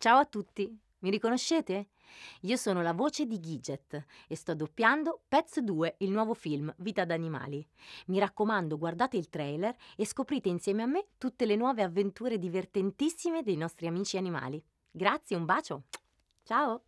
Ciao a tutti, mi riconoscete? Io sono la voce di Gidget e sto doppiando Pets 2, il nuovo film Vita d'animali. Mi raccomando, guardate il trailer e scoprite insieme a me tutte le nuove avventure divertentissime dei nostri amici animali. Grazie, un bacio. Ciao!